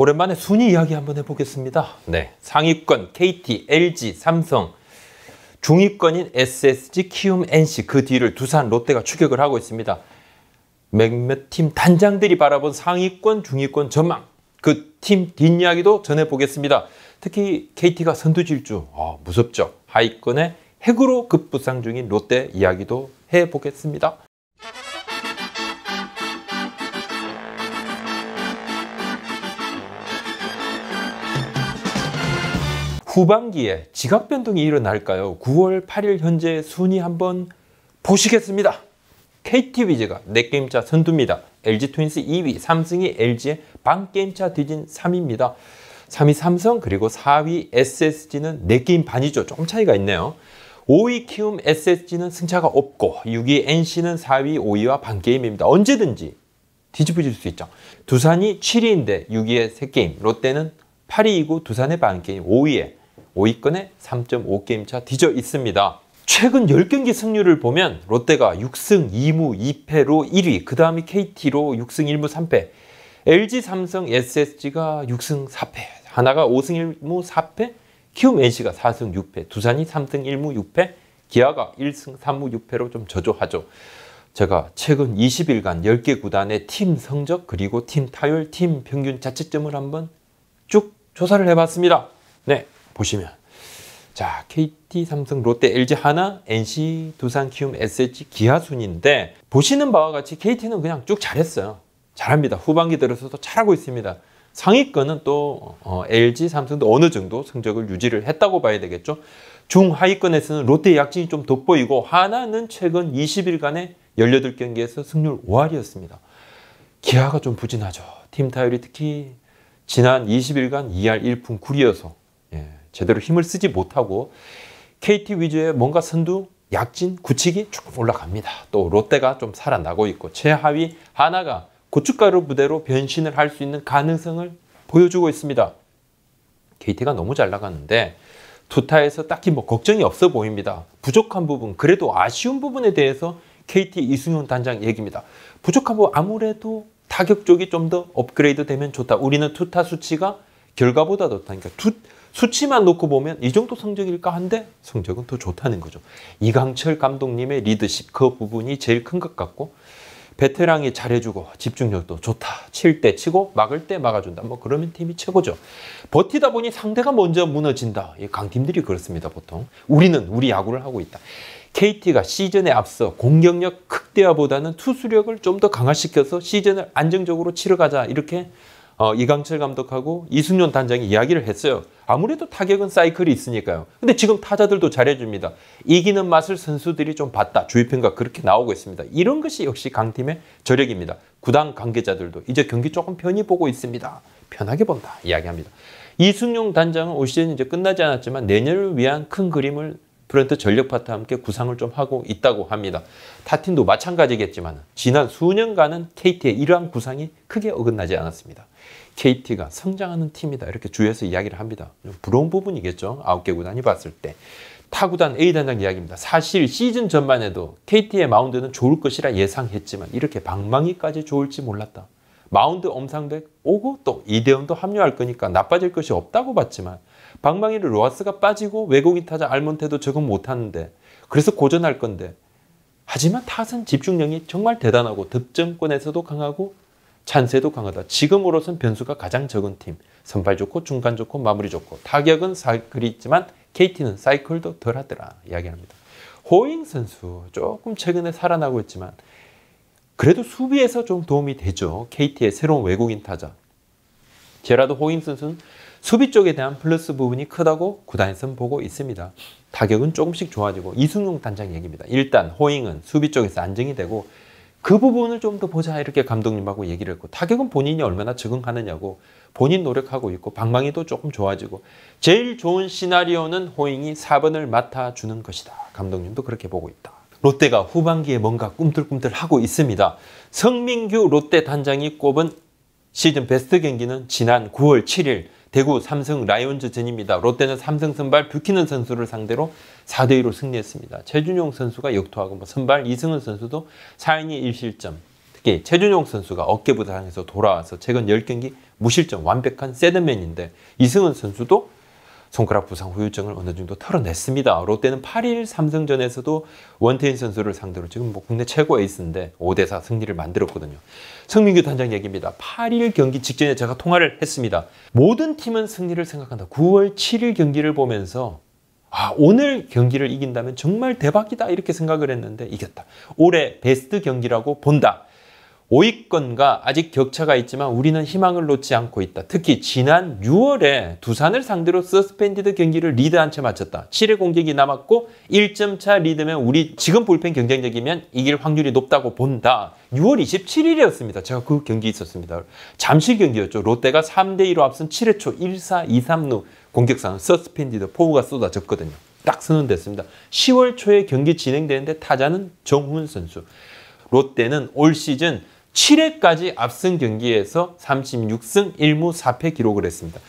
오랜만에 순위 이야기 한번 해보겠습니다. 네, 상위권 KT, LG, 삼성, 중위권인 SSG, 키움, NC 그 뒤를 두산, 롯데가 추격을 하고 있습니다. 몇몇 팀 단장들이 바라본 상위권, 중위권 전망 그 팀 뒷이야기도 전해보겠습니다. 특히 KT가 선두질주 아, 무섭죠. 하위권에 핵으로 급부상 중인 롯데 이야기도 해보겠습니다. 후반기에 지각 변동이 일어날까요? 9월 8일 현재 순위 한번 보시겠습니다. KT 위즈가 4게임차 선두입니다. LG 트윈스 2위, 삼성이 LG의 반게임차 뒤진 3위입니다. 3위 삼성 그리고 4위 SSG는 4게임 반이죠. 조금 차이가 있네요. 5위 키움 SSG는 승차가 없고 6위 NC는 4위 5위와 반게임입니다. 언제든지 뒤집어질 수 있죠. 두산이 7위인데 6위에 3게임, 롯데는 8위이고 두산의 반게임, 5위에 5위권에 3.5게임차 뒤져 있습니다. 최근 10경기 승률을 보면 롯데가 6승 2무 2패로 1위, 그 다음이 KT로 6승 1무 3패, LG 삼성 SSG가 6승 4패, 하나가 5승 1무 4패, 키움 NC가 4승 6패, 두산이 3승 1무 6패, 기아가 1승 3무 6패로 좀 저조하죠. 제가 최근 20일간 10개 구단의 팀 성적 그리고 팀 타율, 팀 평균 자책점을 한번 쭉 조사를 해봤습니다. 네, 보시면 자 KT, 삼성, 롯데, LG, 하나, NC, 두산, 키움, SH, 기아 순인데 보시는 바와 같이 KT는 그냥 쭉 잘했어요. 잘합니다. 후반기 들어서도 잘하고 있습니다. 상위권은 또 어, LG, 삼성도 어느 정도 성적을 유지를 했다고 봐야 되겠죠. 중하위권에서는 롯데의 약진이 좀 돋보이고 하나는 최근 20일간의 18경기에서 승률 5할이었습니다. 기아가 좀 부진하죠. 팀 타율이 특히 지난 20일간 2할 1푼 9리여서 예, 제대로 힘을 쓰지 못하고 KT 위주의 뭔가 선두 약진 구치기 쭉 올라갑니다. 또 롯데가 좀 살아나고 있고 최하위 하나가 고춧가루 부대로 변신을 할 수 있는 가능성을 보여주고 있습니다. KT가 너무 잘나갔는데 투타에서 딱히 뭐 걱정이 없어 보입니다. 부족한 부분, 그래도 아쉬운 부분에 대해서 KT 이승용 단장 얘기입니다. 부족한 부분 아무래도 타격 쪽이 좀 더 업그레이드 되면 좋다. 우리는 투타 수치가 결과보다 더 좋다. 그러니까 두, 수치만 놓고 보면 이 정도 성적일까 한데 성적은 더 좋다는 거죠. 이강철 감독님의 리드십 그 부분이 제일 큰 것 같고 베테랑이 잘해주고 집중력도 좋다. 칠 때 치고 막을 때 막아준다. 뭐 그러면 팀이 최고죠. 버티다 보니 상대가 먼저 무너진다. 강팀들이 그렇습니다. 보통. 우리는 우리 야구를 하고 있다. KT가 시즌에 앞서 공격력 극대화보다는 투수력을 좀 더 강화시켜서 시즌을 안정적으로 치러가자 이렇게 어, 이강철 감독하고 이승윤 단장이 이야기를 했어요. 아무래도 타격은 사이클이 있으니까요. 근데 지금 타자들도 잘해줍니다. 이기는 맛을 선수들이 좀 봤다. 주의평가 그렇게 나오고 있습니다. 이런 것이 역시 강팀의 저력입니다. 구단 관계자들도 이제 경기 조금 편히 보고 있습니다. 편하게 본다 이야기합니다. 이승용 단장은 올 시즌 이제 끝나지 않았지만 내년을 위한 큰 그림을 브랜트 전력파트와 함께 구상을 좀 하고 있다고 합니다. 타팀도 마찬가지겠지만 지난 수년간은 KT의 이러한 구상이 크게 어긋나지 않았습니다. KT가 성장하는 팀이다 이렇게 주에서 이야기를 합니다. 부러운 부분이겠죠. 아홉 개 구단이 봤을 때. 타구단 A단장 이야기입니다. 사실 시즌 전만 해도 KT의 마운드는 좋을 것이라 예상했지만 이렇게 방망이까지 좋을지 몰랐다. 마운드 엄상백 오고 또 이대원도 합류할 거니까 나빠질 것이 없다고 봤지만 방망이를 로하스가 빠지고 외국인 타자 알몬테도 적응 못하는데 그래서 고전할 건데 하지만 타선 집중력이 정말 대단하고 득점권에서도 강하고 찬세도 강하다. 지금으로선 변수가 가장 적은 팀. 선발 좋고 중간 좋고 마무리 좋고 타격은 사이클이 있지만 KT는 사이클도 덜하더라 이야기합니다. 호잉 선수 조금 최근에 살아나고 있지만 그래도 수비에서 좀 도움이 되죠. KT의 새로운 외국인 타자. 제라도 호잉 선수는 수비 쪽에 대한 플러스 부분이 크다고 구단에서 보고 있습니다. 타격은 조금씩 좋아지고 이승용 단장 얘기입니다. 일단 호잉은 수비 쪽에서 안정이 되고 그 부분을 좀 더 보자 이렇게 감독님하고 얘기를 했고 타격은 본인이 얼마나 적응하느냐고 본인 노력하고 있고 방망이도 조금 좋아지고 제일 좋은 시나리오는 호잉이 4번을 맡아주는 것이다. 감독님도 그렇게 보고 있다. 롯데가 후반기에 뭔가 꿈틀꿈틀 하고 있습니다. 성민규 롯데 단장이 꼽은 시즌 베스트 경기는 지난 9월 7일 대구 삼성 라이온즈 전입니다. 롯데는 삼성 선발 뷰키는 선수를 상대로 4대2로 승리했습니다. 최준용 선수가 역투하고 뭐 선발 이승은 선수도 4이 1실점 특히 최준용 선수가 어깨 부상에서 돌아와서 최근 10경기 무실점 완벽한 세드맨인데 이승은 선수도 손가락 부상 후유증을 어느 정도 털어냈습니다. 롯데는 8일 삼성전에서도 원태인 선수를 상대로 지금 뭐 국내 최고 에이스인데 5대4 승리를 만들었거든요. 성민규 단장 얘기입니다. 8일 경기 직전에 제가 통화를 했습니다. 모든 팀은 승리를 생각한다. 9월 7일 경기를 보면서 아, 오늘 경기를 이긴다면 정말 대박이다 이렇게 생각을 했는데 이겼다. 올해 베스트 경기라고 본다. 5위권과 아직 격차가 있지만 우리는 희망을 놓지 않고 있다. 특히 지난 6월에 두산을 상대로 서스펜디드 경기를 리드한 채 마쳤다. 7회 공격이 남았고 1점 차 리드면 우리 지금 볼펜 경쟁력이면 이길 확률이 높다고 본다. 6월 27일이었습니다. 제가 그 경기 있었습니다. 잠실 경기였죠. 롯데가 3대2로 앞선 7회 초1 4, 2, 3루 공격상 서스펜디드 포우가 쏟아졌거든요. 딱 선언됐습니다. 10월 초에 경기 진행되는데 타자는 정훈 선수. 롯데는 올 시즌 7회까지 앞선 경기에서 36승 1무 4패 기록을 했습니다.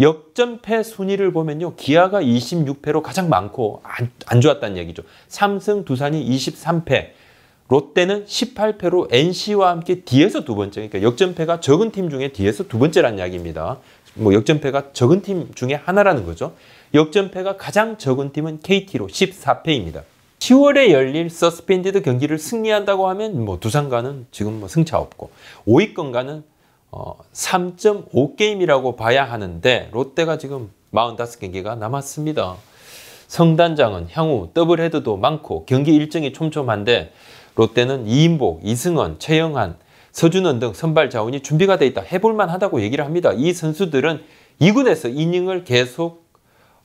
역전패 순위를 보면요. 기아가 26패로 가장 많고 안, 안 좋았다는 얘기죠. 삼성, 두산이 23패, 롯데는 18패로 NC와 함께 뒤에서 두 번째, 그러니까 역전패가 적은 팀 중에 뒤에서 두번째라는 이야기입니다. 뭐 역전패가 적은 팀 중에 하나라는 거죠. 역전패가 가장 적은 팀은 KT로 14패입니다. 10월에 열릴 서스펜디드 경기를 승리한다고 하면 뭐 두산과는 지금 뭐 승차 없고 5위권과는 어 3.5게임이라고 봐야 하는데 롯데가 지금 45경기가 남았습니다. 성단장은 향후 더블헤드도 많고 경기 일정이 촘촘한데 롯데는 이인복, 이승원, 최영한, 서준원 등 선발 자원이 준비가 돼 있다. 해볼만 하다고 얘기를 합니다. 이 선수들은 2군에서 이닝을 계속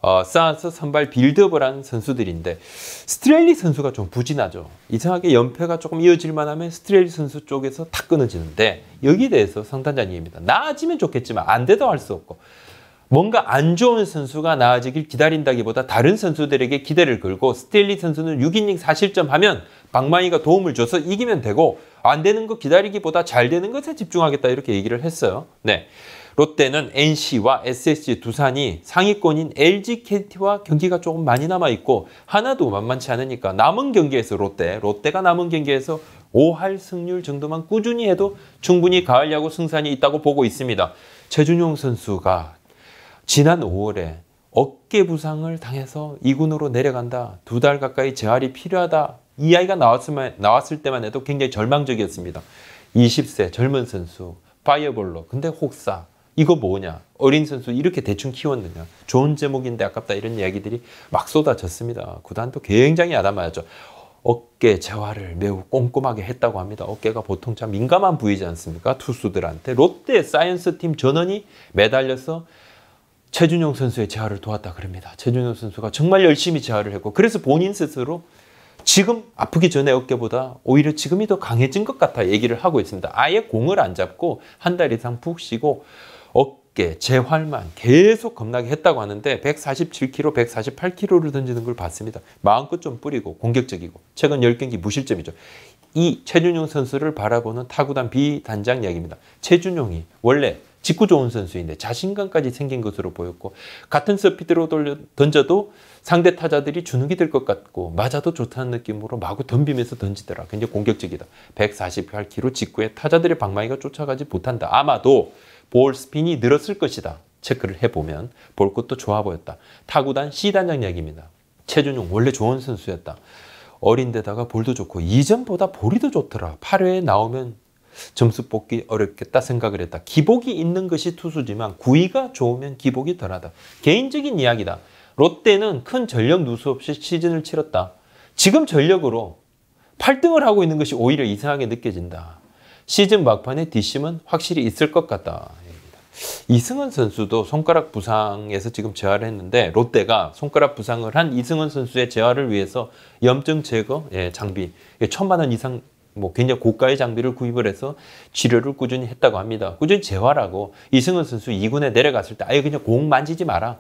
어, 쌓아서 선발 빌드업을 한 선수들인데 스트레일리 선수가 좀 부진하죠. 이상하게 연패가 조금 이어질만 하면 스트레일리 선수 쪽에서 탁 끊어지는데 여기에 대해서 상단장님입니다 나아지면 좋겠지만 안 돼도 할 수 없고 뭔가 안 좋은 선수가 나아지길 기다린다기보다 다른 선수들에게 기대를 걸고 스트레일리 선수는 6이닝 4실점 하면 방망이가 도움을 줘서 이기면 되고 안 되는 거 기다리기보다 잘 되는 것에 집중하겠다 이렇게 얘기를 했어요. 네. 롯데는 NC와 SSG 두산이 상위권인 LG KT와 경기가 조금 많이 남아 있고 하나도 만만치 않으니까 남은 경기에서 롯데, 롯데가 남은 경기에서 5할 승률 정도만 꾸준히 해도 충분히 가을 야구 승산이 있다고 보고 있습니다. 최준용 선수가 지난 5월에 어깨 부상을 당해서 2군으로 내려간다. 두 달 가까이 재활이 필요하다. 이 아이가 나왔으 나왔을 때만 해도 굉장히 절망적이었습니다. 20세 젊은 선수, 파이어볼로, 근데 혹사, 이거 뭐냐, 어린 선수 이렇게 대충 키웠느냐, 좋은 제목인데 아깝다 이런 이야기들이 막 쏟아졌습니다. 구단도 굉장히 아담하였죠. 어깨 재활을 매우 꼼꼼하게 했다고 합니다. 어깨가 보통 참 민감한 부위지 않습니까? 투수들한테 롯데 사이언스 팀 전원이 매달려서 최준용 선수의 재활을 도왔다 그럽니다. 최준용 선수가 정말 열심히 재활을 했고 그래서 본인 스스로 지금 아프기 전에 어깨보다 오히려 지금이 더 강해진 것 같아 얘기를 하고 있습니다. 아예 공을 안 잡고 한 달 이상 푹 쉬고 어깨, 재활만 계속 겁나게 했다고 하는데 147kg, 148kg를 던지는 걸 봤습니다. 마음껏 좀 뿌리고 공격적이고 최근 10경기 무실점이죠. 이 최준용 선수를 바라보는 타구단 비단장 이야기입니다. 최준용이 원래 직구 좋은 선수인데 자신감까지 생긴 것으로 보였고 같은 스피드로 돌려 던져도 상대 타자들이 주눅이 들 것 같고 맞아도 좋다는 느낌으로 마구 덤비면서 던지더라. 굉장히 공격적이다. 148km 직구에 타자들의 방망이가 쫓아가지 못한다. 아마도 볼 스핀이 늘었을 것이다. 체크를 해보면 볼 것도 좋아 보였다. 타구단 C단장 이야기입니다. 최준용 원래 좋은 선수였다. 어린데다가 볼도 좋고 이전보다 볼이 더 좋더라. 8회에 나오면 점수 뽑기 어렵겠다 생각을 했다. 기복이 있는 것이 투수지만 구위가 좋으면 기복이 덜하다. 개인적인 이야기다. 롯데는 큰 전력 누수 없이 시즌을 치렀다. 지금 전력으로 8등을 하고 있는 것이 오히려 이상하게 느껴진다. 시즌 막판에 뒷심은 확실히 있을 것 같다. 이승헌 선수도 손가락 부상에서 지금 재활을 했는데 롯데가 손가락 부상을 한 이승헌 선수의 재활을 위해서 염증 제거 예, 장비 예, 천만 원 이상 뭐 굉장히 고가의 장비를 구입을 해서 치료를 꾸준히 했다고 합니다. 꾸준히 재활하고 이승훈 선수 2군에 내려갔을 때 아예 그냥 공 만지지 마라.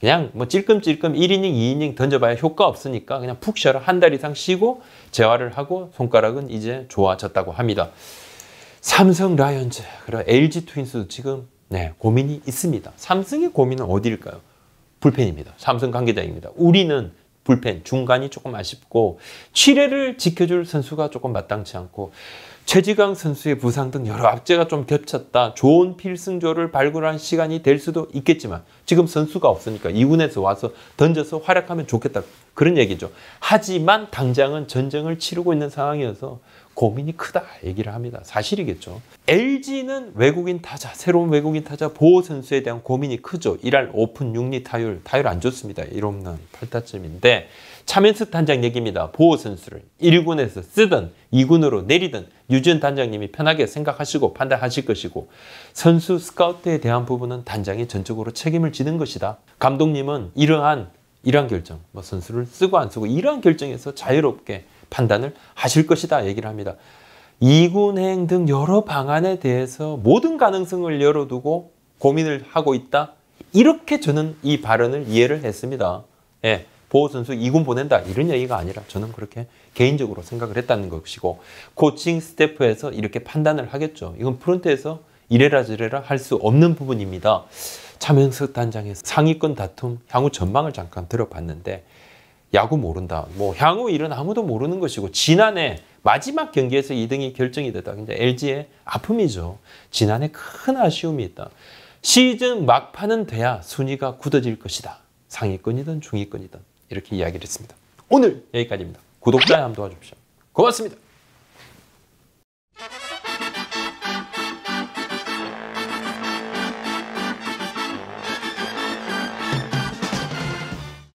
그냥 뭐 찔끔찔끔 1이닝, 2이닝 던져봐야 효과 없으니까 그냥 푹 쉬어라. 한 달 이상 쉬고 재활을 하고 손가락은 이제 좋아졌다고 합니다. 삼성 라이언즈, 그리고 LG 트윈스 지금 네, 고민이 있습니다. 삼성의 고민은 어디일까요? 불펜입니다. 삼성 관계자입니다. 우리는 불펜 중간이 조금 아쉽고 7회를 지켜줄 선수가 조금 마땅치 않고 최지강 선수의 부상 등 여러 악재가 좀 겹쳤다. 좋은 필승조를 발굴한 시간이 될 수도 있겠지만 지금 선수가 없으니까 이군에서 와서 던져서 활약하면 좋겠다. 그런 얘기죠. 하지만 당장은 전쟁을 치르고 있는 상황이어서 고민이 크다 얘기를 합니다. 사실이겠죠. LG는 외국인 타자, 새로운 외국인 타자 보호 선수에 대한 고민이 크죠. 1할 오픈 6리 타율, 타율 안 좋습니다. 이홈런 8타점인데 차면스 단장 얘기입니다. 보호 선수를 1군에서 쓰든 2군으로 내리든 유진 단장님이 편하게 생각하시고 판단하실 것이고 선수 스카우트에 대한 부분은 단장이 전적으로 책임을 지는 것이다. 감독님은 이러한 이러한 결정, 뭐 선수를 쓰고 안 쓰고 이러한 결정에서 자유롭게 판단을 하실 것이다 얘기를 합니다. 이군행 등 여러 방안에 대해서 모든 가능성을 열어두고 고민을 하고 있다. 이렇게 저는 이 발언을 이해를 했습니다. 예. 보호 선수 2군 보낸다 이런 얘기가 아니라 저는 그렇게 개인적으로 생각을 했다는 것이고 코칭 스태프에서 이렇게 판단을 하겠죠. 이건 프론트에서 이래라 저래라 할 수 없는 부분입니다. 차명석 단장의 상위권 다툼 향후 전망을 잠깐 들어봤는데 야구 모른다. 뭐 향후 일은 아무도 모르는 것이고 지난해 마지막 경기에서 2등이 결정이 됐다. 근데 LG의 아픔이죠. 지난해 큰 아쉬움이 있다. 시즌 막판은 돼야 순위가 굳어질 것이다. 상위권이든 중위권이든. 이렇게 이야기를 했습니다. 오늘 여기까지입니다. 구독자 함 도와주십시오. 고맙습니다.